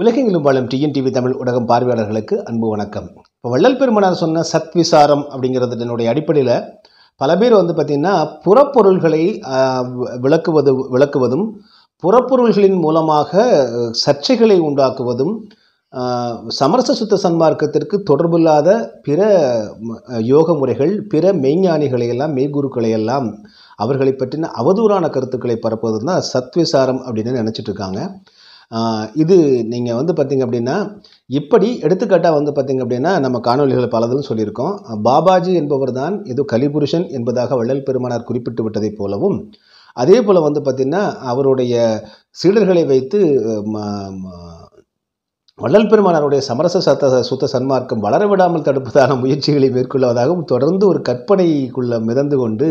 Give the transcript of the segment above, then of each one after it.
உலகெங்கிலும் வாழும் டிஎன்டிவி தமிழ் ஊடகம் பார்வையாளர்களுக்கு அன்பு வணக்கம் இப்போ வள்ளல் பெருமனார் சொன்ன சத் விசாரம் அப்படிங்கிறதுனுடைய அடிப்படையில் பல பேர் வந்து பார்த்திங்கன்னா புறப்பொருள்களை விளக்குவது விளக்குவதும் புறப்பொருள்களின் மூலமாக சர்ச்சைகளை உண்டாக்குவதும் சமரச சுத்த சன்மார்க்கத்திற்கு தொடர்பில்லாத பிற யோக முறைகள் பிற மெய்ஞானிகளை எல்லாம் மெய்குருக்களை எல்லாம் அவர்களை பற்றின அவதூறான கருத்துக்களை பரப்புவது தான் சத்விசாரம் அப்படின்னு நினச்சிட்டு இருக்காங்க இது நீங்கள் வந்து பார்த்திங்க அப்படின்னா இப்படி எடுத்துக்காட்டாக வந்து பார்த்திங்க அப்படின்னா நம்ம காணொலிகள் பலதும் சொல்லியிருக்கோம் பாபாஜி என்பவர் தான் ஏதோ கலிபுருஷன் என்பதாக வள்ளல் பெருமானார் குறிப்பிட்டு விட்டதைப் போலவும் அதே போல் வந்து பார்த்திங்கன்னா அவருடைய சீடர்களை வைத்து வள்ளல் பெருமானாருடைய சமரச சத்த சுத்த சன்மார்க்கம் வளர விடாமல் தடுப்பதான முயற்சிகளை மேற்கொள்வதாகவும் தொடர்ந்து ஒரு கற்பனைக்குள்ள மிதந்து கொண்டு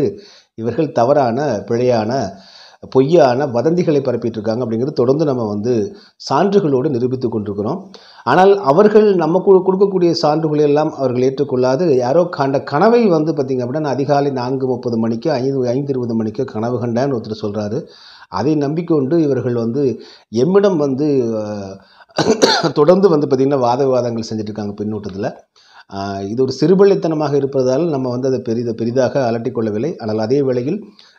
இவர்கள் தவறான பிழையான பொய்யான வதந்திகளை பரப்பிட்டு இருக்காங்க அப்படிங்கிறது தொடர்ந்து நம்ம வந்து சான்றுகளோடு நிரூபித்து கொண்டிருக்கிறோம் ஆனால் அவர்கள் நம்ம கொடுக்கக்கூடிய சான்றுகளை எல்லாம் அவர்கள் ஏற்றுக்கொள்ளாது யாரோ கண்ட கனவை வந்து பார்த்திங்க அப்படின்னா அதிகாலை நான்கு முப்பது மணிக்கு ஐந்து ஐந்து இருபது மணிக்கு கனவு கண்டான்னு ஒருத்தர் சொல்கிறாரு அதை நம்பிக்கொண்டு இவர்கள் வந்து எம்மிடம் வந்து தொடர்ந்து வந்து பார்த்திங்கன்னா வாத விவாதங்கள் செஞ்சுட்ருக்காங்க பின்னூட்டத்தில் இது ஒரு சிறுபள்ளித்தனமாக இருப்பதால் நம்ம வந்து அதை பெரித பெரிதாக அலட்டிக்கொள்ளவில்லை ஆனால் அதே வேளையில்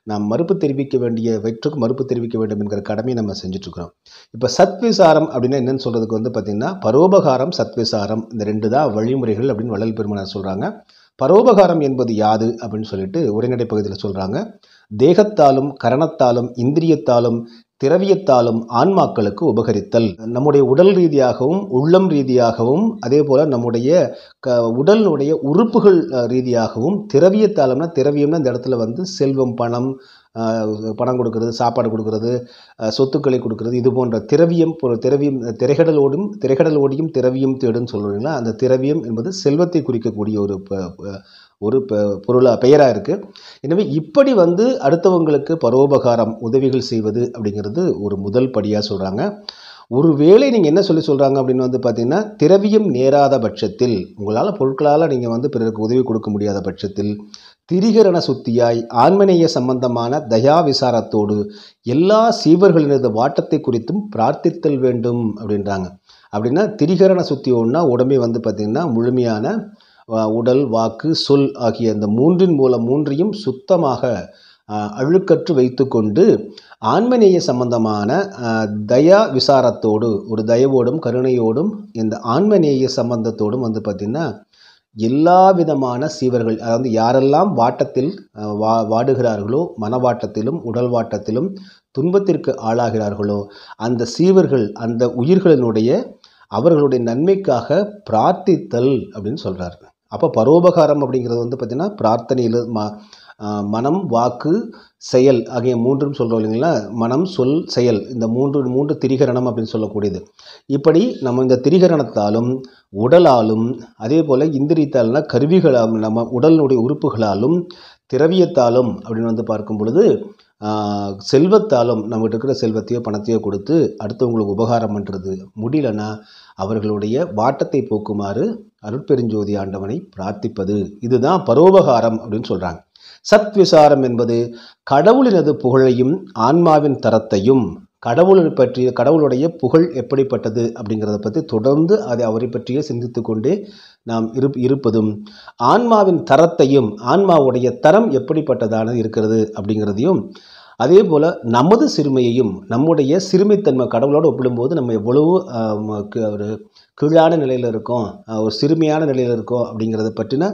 நாம் மறுப்பு தெரிவிக்க வேண்டிய வெற்றுக்கு மறுப்பு தெரிவிக்க வேண்டும் என்கிற கடமையை நம்ம செஞ்சுட்ருக்குறோம் இப்போ சத்விசாரம் அப்படின்னா என்னென்னு சொல்கிறதுக்கு வந்து பார்த்திங்கன்னா பரோபகாரம் சத்விசாரம் இந்த ரெண்டு தான் வழிமுறைகள் அப்படின்னு வள்ளல் பெருமனார் சொல்கிறாங்க பரோபகாரம் என்பது யாது அப்படின்னு சொல்லிட்டு உரைநடை பகுதியில் சொல்கிறாங்க தேகத்தாலும் கரணத்தாலும் இந்திரியத்தாலும் திரவியத்தாலும் ஆன்மாக்களுக்கு உபகரித்தல் நம்முடைய உடல் ரீதியாகவும் உள்ளம் ரீதியாகவும் அதே போல் நம்முடைய க உடலினுடைய உறுப்புகள் ரீதியாகவும் திரவியத்தாலும்னா திரவியம்னா இந்த இடத்துல வந்து செல்வம் பணம் பணம் கொடுக்கறது சாப்பாடு கொடுக்கறது சொத்துக்களை கொடுக்கறது இது போன்ற திரவியம் திரவியம் திரைகடலோடும் திரைகடலோடியும் திரவியம் தேடுன்னு சொல்கிறீங்களா அந்த திரவியம் என்பது செல்வத்தை குறிக்கக்கூடிய ஒரு ஒரு பொருளாக பெயராக இருக்குது எனவே இப்படி வந்து அடுத்தவங்களுக்கு பரோபகாரம் உதவிகள் செய்வது அப்படிங்கிறது ஒரு முதல் படியாக சொல்கிறாங்க ஒரு வேளை நீங்கள் என்ன சொல்லி சொல்கிறாங்க அப்படின்னு வந்து பார்த்தீங்கன்னா திரவியம் நேராத பட்சத்தில் உங்களால் பொருட்களால் நீங்கள் வந்து பிறருக்கு உதவி கொடுக்க முடியாத பட்சத்தில் திரிகரண சுத்தியாய் ஆன்மனேய சம்பந்தமான தயா விசாரத்தோடு எல்லா சீவர்களினது வாட்டத்தை குறித்தும் பிரார்த்தித்தல் வேண்டும் அப்படின்றாங்க அப்படின்னா திரிகரண சுத்தி ஒன்றா உடம்பே வந்து பார்த்திங்கன்னா முழுமையான உடல் வாக்கு சொல் ஆகிய அந்த மூன்றின் மூலம் மூன்றையும் சுத்தமாக அழுக்கற்று வைத்துக்கொண்டு ஆன்மநேய சம்பந்தமான தயா விசாரத்தோடு ஒரு தயவோடும் கருணையோடும் இந்த ஆன்மநேய சம்பந்தத்தோடும் வந்து பார்த்திங்கன்னா எல்லா விதமான சீவர்கள் அதாவது யாரெல்லாம் வாட்டத்தில் வா வாடுகிறார்களோ மனவாட்டத்திலும் உடல் வாட்டத்திலும் துன்பத்திற்கு ஆளாகிறார்களோ அந்த சீவர்கள் அந்த உயிர்களினுடைய அவர்களுடைய நன்மைக்காக பிரார்த்தித்தல் அப்படின்னு சொல்கிறார்கள் அப்போ பரோபகாரம் அப்படிங்கிறது வந்து பார்த்திங்கன்னா பிரார்த்தனையில் ம மனம் வாக்கு செயல் ஆகிய மூன்றும் சொல்கிறோம் இல்லைங்களா மனம் சொல் செயல் இந்த மூன்று மூன்று திரிகரணம் அப்படின்னு சொல்லக்கூடியது இப்படி நம்ம இந்த திரிகரணத்தாலும் உடலாலும் அதே போல் இந்திரியத்தால்னா கருவிகளாலும் நம்ம உடலுடைய உறுப்புகளாலும் திரவியத்தாலும் அப்படின்னு வந்து பார்க்கும் பொழுது செல்வத்தாலும் நம்மகிட்ட இருக்கிற செல்வத்தையோ பணத்தையோ கொடுத்து அடுத்தவங்களுக்கு உபகாரம் பண்ணுறது முடியலன்னா அவர்களுடைய வாட்டத்தை போக்குமாறு அருட்பெருஞ்சோதி ஆண்டவனை பிரார்த்திப்பது இதுதான் பரோபகாரம் அப்படின்னு சொல்கிறாங்க சத் விசாரம் என்பது கடவுளினது புகழையும் ஆன்மாவின் தரத்தையும் கடவுளை பற்றிய கடவுளுடைய புகழ் எப்படிப்பட்டது அப்படிங்கிறத பற்றி தொடர்ந்து அதை அவரை பற்றியே சிந்தித்து கொண்டே நாம் இருப் இருப்பதும் ஆன்மாவின் தரத்தையும் ஆன்மாவுடைய தரம் எப்படிப்பட்டதானது இருக்கிறது அப்படிங்கிறதையும் அதே போல் நமது சிறுமையையும் நம்முடைய சிறுமைத்தன்மை கடவுளோடு ஒப்பிடும்போது நம்ம எவ்வளவு ஒரு கீழான நிலையில் இருக்கோம் ஒரு சிறுமையான நிலையில் இருக்கோம் அப்படிங்கிறத பற்றின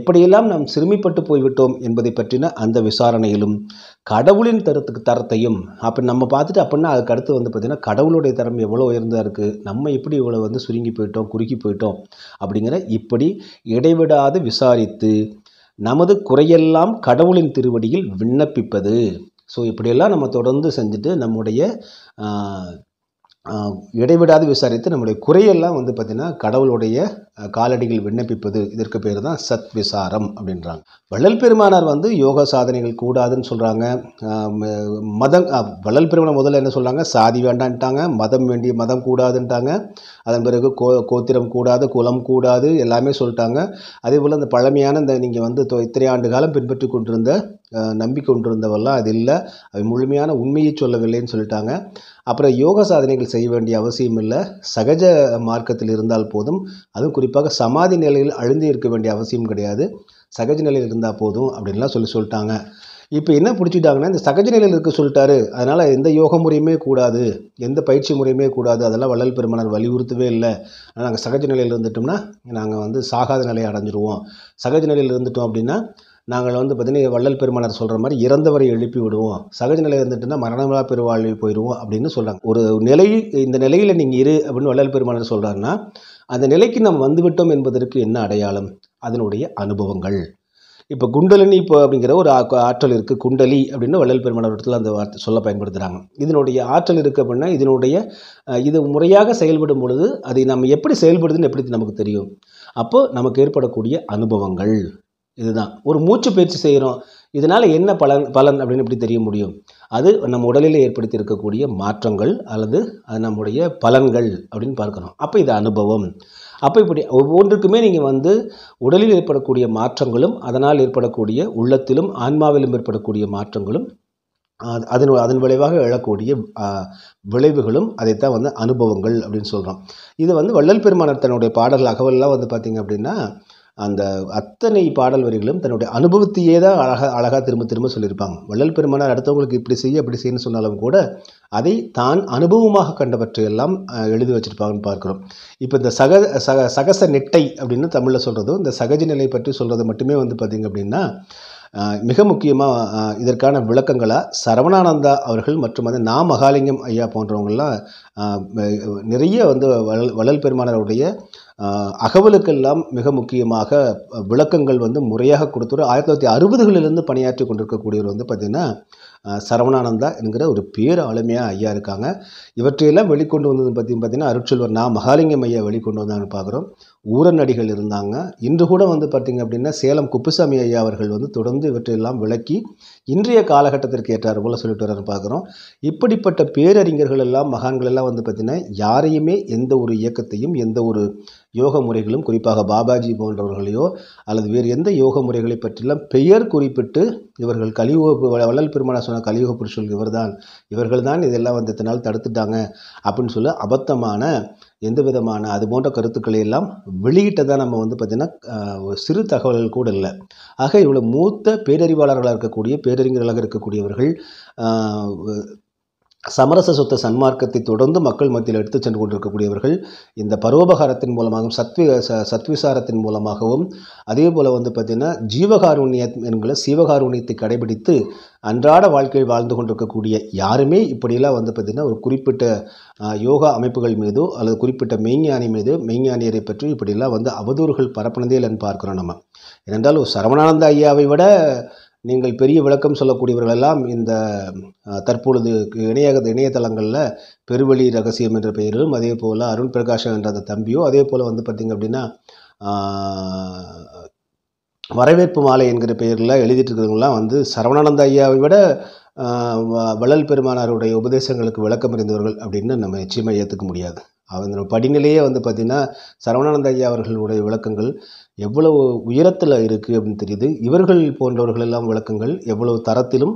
எப்படியெல்லாம் நாம் சிறுமிப்பட்டு போய்விட்டோம் என்பதை பற்றின அந்த விசாரணையிலும் கடவுளின் தரத்துக்கு தரத்தையும் அப்போ நம்ம பார்த்துட்டு அப்படின்னா அதுக்கு அடுத்து வந்து பார்த்திங்கன்னா கடவுளுடைய தரம் எவ்வளோ உயர்ந்ததாக இருக்குது நம்ம எப்படி இவ்வளோ வந்து சுருங்கி போயிட்டோம் குறுக்கி போயிட்டோம் அப்படிங்கிற இப்படி இடைவிடாது விசாரித்து நமது குறையெல்லாம் கடவுளின் திருவடியில் விண்ணப்பிப்பது ஸோ இப்படியெல்லாம் நம்ம தொடர்ந்து செஞ்சுட்டு நம்முடைய இடைவிடாது விசாரித்து நம்முடைய குறையெல்லாம் வந்து பார்த்திங்கன்னா கடவுளுடைய காலடிகள் விண்ணப்பிப்பது இதற்கு பேர் தான் சத் விசாரம் அப்படின்றாங்க வள்ளல் பெருமானார் வந்து யோகா சாதனைகள் கூடாதுன்னு சொல்கிறாங்க மதம் வள்ளல் பெருமான முதல்ல என்ன சொல்கிறாங்க சாதி வேண்டான்ட்டாங்க மதம் வேண்டிய மதம் கூடாதுன்ட்டாங்க அதன் பிறகு கோ கோத்திரம் கூடாது குலம் கூடாது எல்லாமே சொல்லிட்டாங்க அதே போல் அந்த பழமையான இந்த நீங்கள் வந்து இத்தனை ஆண்டு காலம் பின்பற்றி கொண்டிருந்த நம்பி கொண்டிருந்தவெல்லாம் அது இல்லை அவை முழுமையான உண்மையை சொல்லவில்லைன்னு சொல்லிட்டாங்க அப்புறம் யோக சாதனைகள் செய்ய வேண்டிய அவசியம் இல்லை சகஜ மார்க்கத்தில் இருந்தால் போதும் அதுவும் குறிப்பாக சமாதி நிலையில் அழுந்தி இருக்க வேண்டிய அவசியம் கிடையாது சகஜ நிலையில் இருந்தால் போதும் அப்படின்லாம் சொல்லி சொல்லிட்டாங்க இப்போ என்ன பிடிச்சிட்டாங்கன்னா இந்த சகஜ நிலையில் இருக்க சொல்லிட்டாரு அதனால் எந்த யோக முறையுமே கூடாது எந்த பயிற்சி முறையுமே கூடாது அதெல்லாம் வள்ளல் பெருமானர் வலியுறுத்தவே இல்லை நாங்கள் சகஜ நிலையில் இருந்துட்டோம்னா நாங்கள் வந்து சாகாத நிலையை அடைஞ்சிருவோம் சகஜ நிலையில் இருந்துட்டோம் அப்படின்னா நாங்கள் வந்து பார்த்திங்கன்னா வள்ளல் பெருமானர் சொல்கிற மாதிரி இறந்தவரை எழுப்பி விடுவோம் சகஜ நிலை இருந்துட்டுன்னா மரணமிழா பெருவாழ்வு போயிடுவோம் அப்படின்னு சொல்கிறாங்க ஒரு நிலை இந்த நிலையில் நீங்கள் இரு அப்படின்னு வள்ளல் பெருமானர் சொல்கிறாருன்னா அந்த நிலைக்கு நாம் வந்துவிட்டோம் என்பதற்கு என்ன அடையாளம் அதனுடைய அனுபவங்கள் இப்போ குண்டலினி இப்போ அப்படிங்கிற ஒரு ஆற்றல் இருக்குது குண்டலி அப்படின்னு வள்ளல் பெருமானவரத்தில் அந்த வார்த்தை சொல்ல பயன்படுத்துகிறாங்க இதனுடைய ஆற்றல் இருக்குது அப்படின்னா இதனுடைய இது முறையாக செயல்படும் பொழுது அதை நம்ம எப்படி செயல்படுதுன்னு எப்படி நமக்கு தெரியும் அப்போது நமக்கு ஏற்படக்கூடிய அனுபவங்கள் இதுதான் ஒரு மூச்சு பயிற்சி செய்கிறோம் இதனால் என்ன பலன் பலன் அப்படின்னு எப்படி தெரிய முடியும் அது நம் உடலில் ஏற்படுத்தி இருக்கக்கூடிய மாற்றங்கள் அல்லது அது நம்முடைய பலன்கள் அப்படின்னு பார்க்கணும் அப்போ இது அனுபவம் அப்போ இப்படி ஒவ்வொன்றுக்குமே நீங்கள் வந்து உடலில் ஏற்படக்கூடிய மாற்றங்களும் அதனால் ஏற்படக்கூடிய உள்ளத்திலும் ஆன்மாவிலும் ஏற்படக்கூடிய மாற்றங்களும் அதன் அதன் விளைவாக எழக்கூடிய விளைவுகளும் அதைத்தான் வந்து அனுபவங்கள் அப்படின்னு சொல்கிறோம் இது வந்து வள்ளல் பெருமானர் தன்னுடைய பாடல் அகவல்லாம் வந்து பார்த்திங்க அப்படின்னா அந்த அத்தனை பாடல் வரிகளும் தன்னுடைய அனுபவத்தையே தான் அழகாக அழகாக திரும்ப திரும்ப சொல்லியிருப்பாங்க வள்ளல் பெருமானார் அடுத்தவங்களுக்கு இப்படி செய்ய அப்படி செய்யணும்னு சொன்னாலும் கூட அதை தான் அனுபவமாக கண்டவற்றையெல்லாம் எழுதி வச்சுருப்பாங்கன்னு பார்க்குறோம் இப்போ இந்த சக சக சகச நெட்டை அப்படின்னு தமிழில் சொல்கிறதும் இந்த சகஜ நிலை பற்றி சொல்கிறது மட்டுமே வந்து பார்த்திங்க அப்படின்னா மிக முக்கியமாக இதற்கான விளக்கங்களாக சரவணானந்தா அவர்கள் மற்றும் வந்து நா மகாலிங்கம் ஐயா போன்றவங்கள்லாம் நிறைய வந்து வள்ளல் பெருமானருடைய அகவலுக்கெல்லாம் மிக முக்கியமாக விளக்கங்கள் வந்து முறையாக கொடுத்துரு ஆயிரத்தி தொள்ளாயிரத்தி அறுபதுகளிலிருந்து பணியாற்றி கொண்டிருக்கக்கூடியவர் வந்து பார்த்திங்கன்னா சரவணானந்தா என்கிற ஒரு பேர் ஆளுமையாக ஐயா இருக்காங்க இவற்றையெல்லாம் வெளிக்கொண்டு வந்தது பற்றி பார்த்தீங்கன்னா அருட்செல்வர் நான் மகாலிங்கம் ஐயா வெளிக்கொண்டு வந்தாங்கன்னு பார்க்குறோம் ஊரநடிகள் இருந்தாங்க இன்று கூட வந்து பார்த்திங்க அப்படின்னா சேலம் குப்புசாமி ஐயா அவர்கள் வந்து தொடர்ந்து இவற்றையெல்லாம் விளக்கி இன்றைய காலகட்டத்திற்கு ஏற்றார் போல் சொல்லிட்டு வரான்னு பார்க்குறோம் இப்படிப்பட்ட பேரறிஞர்கள் எல்லாம் மகான்கள் எல்லாம் வந்து பார்த்திங்கன்னா யாரையுமே எந்த ஒரு இயக்கத்தையும் எந்த ஒரு யோக முறைகளும் குறிப்பாக பாபாஜி போன்றவர்களையோ அல்லது வேறு எந்த யோக முறைகளை பற்றிலாம் பெயர் குறிப்பிட்டு இவர்கள் கலியுக வள்ளல் பெருமான சொன்ன கலியுக புருஷர்கள் தான் இவர்கள் தான் இதெல்லாம் வந்ததினால் தடுத்துட்டாங்க அப்படின்னு சொல்லி அபத்தமான எந்த விதமான அது போன்ற கருத்துக்களை எல்லாம் வெளியிட்டதாக நம்ம வந்து பார்த்திங்கன்னா சிறு தகவல்கள் கூட இல்லை ஆக இவ்வளோ மூத்த பேரறிவாளர்களாக இருக்கக்கூடிய பேரறிஞர்களாக இருக்கக்கூடியவர்கள் சமரச சொத்த சன்மார்க்கத்தை தொடர்ந்து மக்கள் மத்தியில் எடுத்துச் சென்று கொண்டிருக்கக்கூடியவர்கள் இந்த பரோபகாரத்தின் மூலமாகவும் சத்வி சத்விசாரத்தின் மூலமாகவும் அதே போல் வந்து பார்த்திங்கன்னா ஜீவகாருண்ய என்கிற சீவகாருண்யத்தை கடைபிடித்து அன்றாட வாழ்க்கையில் வாழ்ந்து கொண்டிருக்கக்கூடிய யாருமே இப்படியெல்லாம் வந்து பார்த்திங்கன்னா ஒரு குறிப்பிட்ட யோகா அமைப்புகள் மீதோ அல்லது குறிப்பிட்ட மெய்ஞானி மீது மெய்ஞானியரை பற்றி இப்படியெல்லாம் வந்து அவதூறுகள் பரப்பினதே இல்லைன்னு பார்க்குறோம் நம்ம ஏனென்றால் ஒரு சரவணானந்த ஐயாவை விட நீங்கள் பெரிய விளக்கம் சொல்லக்கூடியவர்கள் எல்லாம் இந்த தற்பொழுது இணையக இணையதளங்களில் பெருவழி ரகசியம் என்ற பெயரும் அதே போல் அருண் பிரகாஷம் என்ற அந்த தம்பியும் அதே போல் வந்து பார்த்திங்க அப்படின்னா வரவேற்பு மாலை என்கிற பெயரில் எழுதிட்டு இருக்கிறவங்களாம் வந்து சரவணானந்த ஐயாவை விட வள்ளல் பெருமானாருடைய உபதேசங்களுக்கு விளக்கம் இருந்தவர்கள் அப்படின்னு நம்ம நிச்சயமாக ஏற்றுக்க முடியாது அவங்க படிநிலையே வந்து பார்த்திங்கன்னா சரவணானந்த ஐயா அவர்களுடைய விளக்கங்கள் எவ்வளவு உயரத்தில் இருக்குது அப்படின்னு தெரியுது இவர்கள் போன்றவர்கள் எல்லாம் விளக்கங்கள் எவ்வளவு தரத்திலும்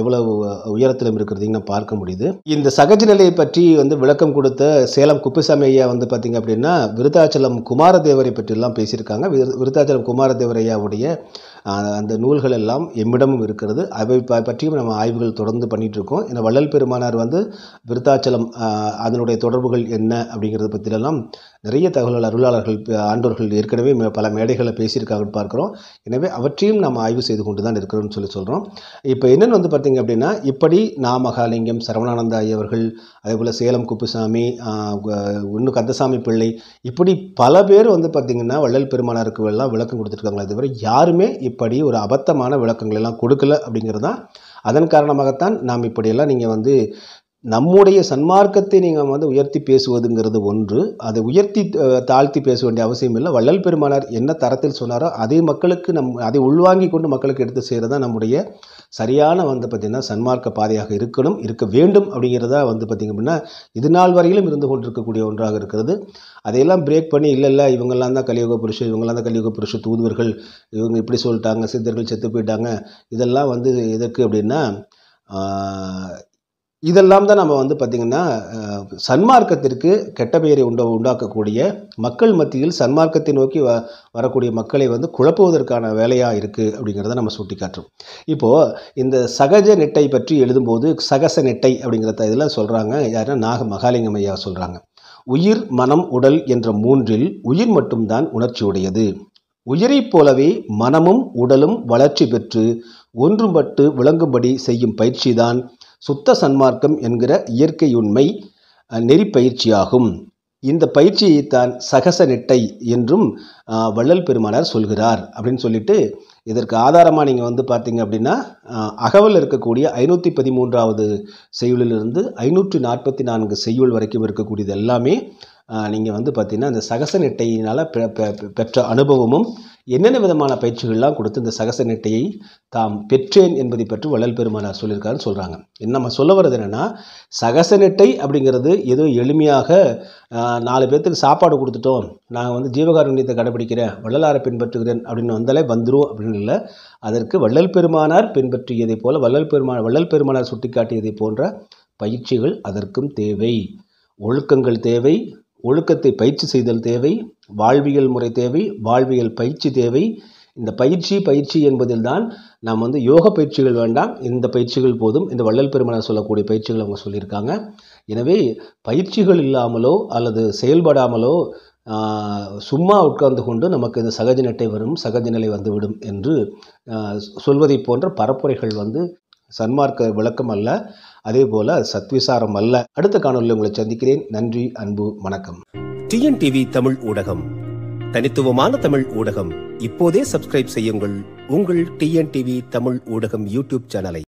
எவ்வளவு உயரத்திலும் இருக்கிறதுங்கன்னு பார்க்க முடியுது இந்த சகஜ நிலையை பற்றி வந்து விளக்கம் கொடுத்த சேலம் குப்பிசாமி ஐயா வந்து பார்த்திங்க அப்படின்னா விருத்தாச்சலம் குமாரதேவரை பற்றிலாம் பேசியிருக்காங்க விருத்தாச்சலம் குமாரதேவர் ஐயாவுடைய அந்த நூல்கள் எல்லாம் எம்மிடமும் இருக்கிறது அவை பற்றியும் நம்ம ஆய்வுகள் தொடர்ந்து பண்ணிகிட்ருக்கோம் ஏன்னா வள்ளல் பெருமானார் வந்து விருத்தாச்சலம் அதனுடைய தொடர்புகள் என்ன அப்படிங்கிறத பற்றிலெல்லாம் நிறைய தகவல்கள் அருளாளர்கள் ஆண்டோர்கள் ஏற்கனவே பல மேடைகளை பேசியிருக்காங்கன்னு பார்க்குறோம் எனவே அவற்றையும் நாம் ஆய்வு செய்து கொண்டு தான் இருக்கிறோம்னு சொல்லி சொல்கிறோம் இப்போ என்னென்னு வந்து பார்த்திங்க அப்படின்னா இப்படி நாமகாலிங்கம் மகாலிங்கம் சரவணானந்த ஐயவர்கள் அதே போல் சேலம் குப்புசாமி இன்னும் கந்தசாமி பிள்ளை இப்படி பல பேர் வந்து பார்த்திங்கன்னா வள்ளல் பெருமானாருக்கு எல்லாம் விளக்கம் கொடுத்துருக்காங்களே தவிர யாருமே இப்படி ஒரு அபத்தமான விளக்கங்கள் எல்லாம் கொடுக்கல அப்படிங்கிறது தான் அதன் காரணமாகத்தான் நாம் இப்படியெல்லாம் நீங்கள் வந்து நம்முடைய சன்மார்க்கத்தை நீங்கள் வந்து உயர்த்தி பேசுவதுங்கிறது ஒன்று அதை உயர்த்தி தாழ்த்தி பேச வேண்டிய அவசியம் இல்லை வள்ளல் பெருமானார் என்ன தரத்தில் சொன்னாரோ அதே மக்களுக்கு நம் அதை உள்வாங்கி கொண்டு மக்களுக்கு எடுத்து செய்கிறது நம்முடைய சரியான வந்து பார்த்திங்கன்னா சன்மார்க்க பாதையாக இருக்கணும் இருக்க வேண்டும் அப்படிங்கிறதா வந்து பார்த்திங்க அப்படின்னா இது நாள் வரையிலும் இருந்து கொண்டிருக்கக்கூடிய ஒன்றாக இருக்கிறது அதையெல்லாம் பிரேக் பண்ணி இல்லை இல்லை இவங்கெல்லாம் தான் கலியுக புருஷன் இவங்கெல்லாம் தான் கலியுக புருஷ தூதுவர்கள் இவங்க இப்படி சொல்லிட்டாங்க சித்தர்கள் செத்து போயிட்டாங்க இதெல்லாம் வந்து எதற்கு அப்படின்னா இதெல்லாம் தான் நம்ம வந்து பார்த்திங்கன்னா சன்மார்க்கத்திற்கு கெட்ட பெயரை உண்ட உண்டாக்கக்கூடிய மக்கள் மத்தியில் சன்மார்க்கத்தை நோக்கி வ வரக்கூடிய மக்களை வந்து குழப்புவதற்கான வேலையாக இருக்குது அப்படிங்கிறத நம்ம சுட்டி காட்டுறோம் இப்போது இந்த சகஜ நெட்டை பற்றி எழுதும்போது சகச நெட்டை அப்படிங்கிறத இதெல்லாம் சொல்கிறாங்க யாருன்னா நாக மகாலிங்கம் ஐயா சொல்கிறாங்க உயிர் மனம் உடல் என்ற மூன்றில் உயிர் மட்டும்தான் உணர்ச்சியுடையது உயிரைப் போலவே மனமும் உடலும் வளர்ச்சி பெற்று ஒன்றும்பட்டு விளங்கும்படி செய்யும் பயிற்சிதான் சுத்த சன்மார்க்கம் என்கிற இயற்கை உண்மை நெறிப்பயிற்சியாகும் இந்த பயிற்சியைத்தான் சகச நெட்டை என்றும் வள்ளல் பெருமானார் சொல்கிறார் அப்படின்னு சொல்லிட்டு இதற்கு ஆதாரமாக நீங்கள் வந்து பார்த்தீங்க அப்படின்னா அகவல் இருக்கக்கூடிய ஐநூற்றி பதிமூன்றாவது செய்யுளிலிருந்து ஐநூற்றி நாற்பத்தி நான்கு செய்யுள் வரைக்கும் இருக்கக்கூடியது எல்லாமே நீங்கள் வந்து பார்த்தீங்கன்னா இந்த சகச நெட்டையினால் பெற்ற அனுபவமும் என்னென்ன விதமான பயிற்சிகள்லாம் கொடுத்து இந்த சகச நெட்டையை தாம் பெற்றேன் என்பதை பற்றி வள்ளல் பெருமானார் சொல்லியிருக்காருன்னு சொல்கிறாங்க என்ன நம்ம சொல்ல வர்றது என்னென்னா சகச நெட்டை அப்படிங்கிறது ஏதோ எளிமையாக நாலு பேர்த்துக்கு சாப்பாடு கொடுத்துட்டோம் நாங்கள் வந்து ஜீவகாருண்யத்தை கடைபிடிக்கிறேன் வள்ளலாரை பின்பற்றுகிறேன் அப்படின்னு வந்தாலே வந்துடும் அப்படின்னு இல்லை அதற்கு வள்ளல் பெருமானார் பின்பற்றியதைப் போல வள்ளல் பெருமான வள்ளல் பெருமானார் சுட்டிக்காட்டியதை போன்ற பயிற்சிகள் அதற்கும் தேவை ஒழுக்கங்கள் தேவை ஒழுக்கத்தை பயிற்சி செய்தல் தேவை வாழ்வியல் முறை தேவை வாழ்வியல் பயிற்சி தேவை இந்த பயிற்சி பயிற்சி என்பதில் தான் நாம் வந்து யோக பயிற்சிகள் வேண்டாம் இந்த பயிற்சிகள் போதும் இந்த வள்ளல் பெருமனை சொல்லக்கூடிய பயிற்சிகள் அவங்க சொல்லியிருக்காங்க எனவே பயிற்சிகள் இல்லாமலோ அல்லது செயல்படாமலோ சும்மா உட்கார்ந்து கொண்டு நமக்கு இந்த சகஜ நட்டை வரும் சகஜ நிலை வந்துவிடும் என்று சொல்வதை போன்ற பரப்புரைகள் வந்து சன்மார்க்க விளக்கம் அல்ல அதே போல சத்விசாரம் அல்ல அடுத்த காணொலியில் உங்களை சந்திக்கிறேன் நன்றி அன்பு வணக்கம் டிஎன்டிவி தமிழ் ஊடகம் தனித்துவமான தமிழ் ஊடகம் இப்போதே சப்ஸ்கிரைப் செய்யுங்கள் உங்கள் டிஎன்டிவி தமிழ் ஊடகம் யூடியூப் சேனலை